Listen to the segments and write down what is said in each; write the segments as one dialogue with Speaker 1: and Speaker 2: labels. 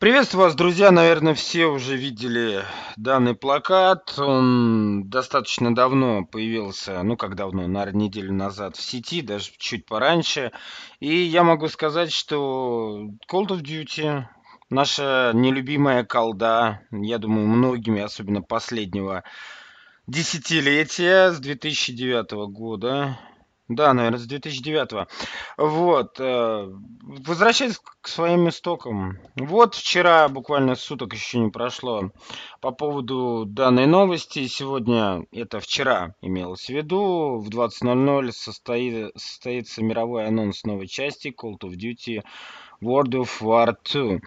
Speaker 1: Приветствую вас, друзья. Наверное, все уже видели данный плакат. Он достаточно давно появился, ну как давно, наверное, неделю назад в сети, даже чуть пораньше. И я могу сказать, что Call of Duty, наша нелюбимая колда, я думаю, многими, особенно последнего десятилетия, с 2009 года, да, наверное, с 2009. -го. Вот. Э, возвращаясь к своим истокам. Вот вчера, буквально суток еще не прошло, по поводу данной новости. Сегодня, это вчера имелось в виду, в 20.00 состоит, состоится мировой анонс новой части Call of Duty World of War 2.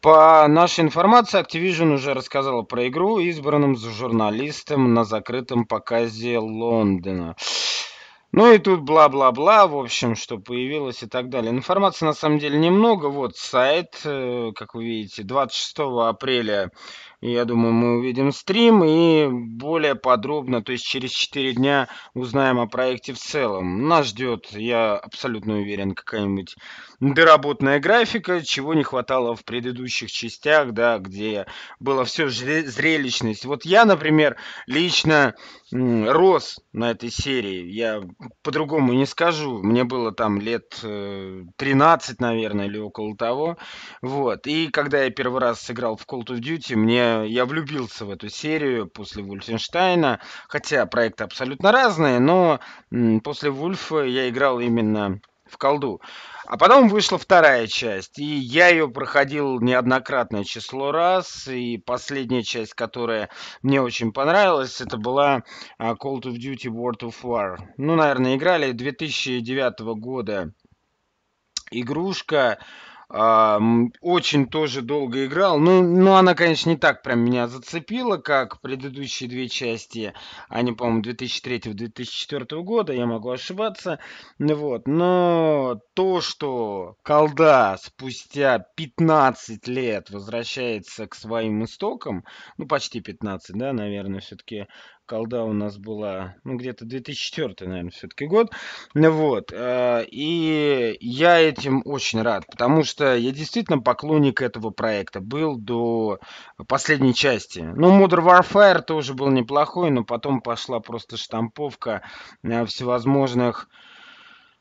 Speaker 1: По нашей информации, Activision уже рассказала про игру, избранным журналистом на закрытом показе Лондона. Ну и тут бла-бла-бла, в общем, что появилось и так далее. Информации на самом деле немного. Вот сайт, э, как вы видите, 26 апреля я думаю, мы увидим стрим и более подробно, то есть через 4 дня узнаем о проекте в целом. Нас ждет, я абсолютно уверен, какая-нибудь доработанная графика, чего не хватало в предыдущих частях, да, где было все зрелищность. Вот я, например, лично рос на этой серии. Я по-другому не скажу. Мне было там лет 13, э, наверное, или около того. Вот. И когда я первый раз сыграл в Call of Duty, мне Э, я влюбился в эту серию после Вульфенштейна, хотя проекты абсолютно разные, но после Вульфа я играл именно в колду. А потом вышла вторая часть, и я ее проходил неоднократное число раз, и последняя часть, которая мне очень понравилась, это была а, Call of Duty World of War. Ну, наверное, играли 2009 года игрушка, а, очень тоже долго играл. Ну, ну, она, конечно, не так прям меня зацепила, как предыдущие две части. Они, по-моему, 2003-2004 года, я могу ошибаться. Ну вот. Но то, что колда спустя 15 лет возвращается к своим истокам, ну, почти 15, да, наверное, все-таки колда у нас была, ну, где-то 2004, наверное, все-таки год. Ну вот. Э, и я этим очень рад, потому что что я действительно поклонник этого проекта был до последней части. Ну, Modern Warfare тоже был неплохой, но потом пошла просто штамповка э, всевозможных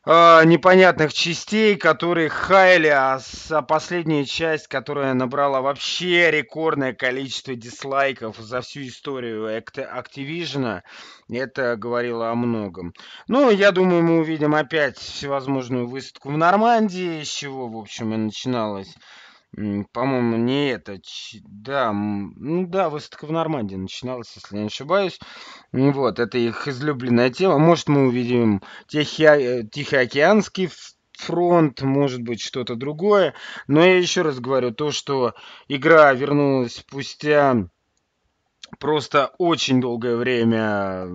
Speaker 1: а, непонятных частей, которые хаяли, а, а последняя часть, которая набрала вообще рекордное количество дизлайков за всю историю Activision, это говорило о многом. Ну, я думаю, мы увидим опять всевозможную выставку в Нормандии, с чего, в общем, и начиналось по-моему, не это. Да, ну да, выставка в Нормандии начиналась, если не ошибаюсь. Вот, это их излюбленная тема. Может, мы увидим Тихо... Э, Тихоокеанский фронт, может быть, что-то другое. Но я еще раз говорю, то, что игра вернулась спустя просто очень долгое время.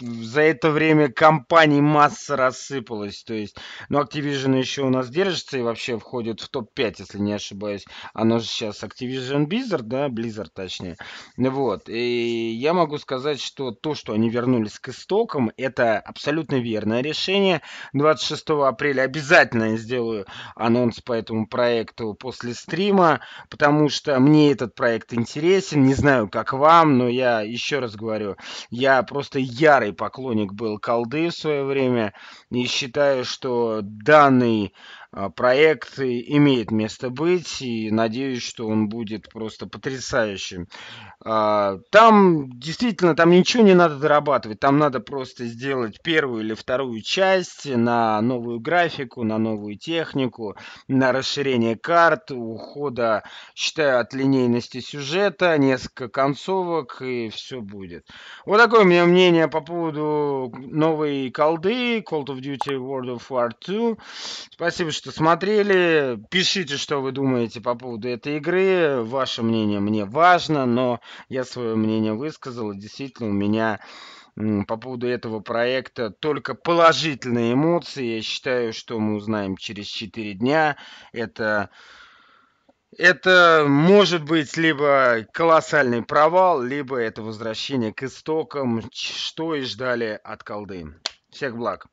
Speaker 1: За это время компаний масса рассыпалась. То есть, ну, Activision еще у нас держится и вообще входит в топ-5, если не ошибаюсь. Оно же сейчас Activision Blizzard, да, Blizzard точнее. Вот. И я могу сказать, что то, что они вернулись к истокам, это абсолютно верное решение. 26 апреля обязательно я сделаю анонс по этому проекту после стрима, потому что мне этот проект интересен. Не знаю, как вам, сам, но я еще раз говорю, я просто ярый поклонник был колды в свое время и считаю, что данный а, проект э, имеет место быть, и надеюсь, что он будет просто потрясающим. А, там действительно, там ничего не надо дорабатывать, там надо просто сделать первую или вторую часть на новую графику, на новую технику, на расширение карт, ухода, считаю, от линейности сюжета, несколько концовок, и все будет. Вот такое у меня мнение по поводу новой колды Call of Duty World of War 2. Спасибо, что смотрели. Пишите, что вы думаете по поводу этой игры. Ваше мнение мне важно, но я свое мнение высказал. Действительно, у меня по поводу этого проекта только положительные эмоции. Я считаю, что мы узнаем через 4 дня. Это это может быть либо колоссальный провал, либо это возвращение к истокам, что и ждали от колды. Всех благ.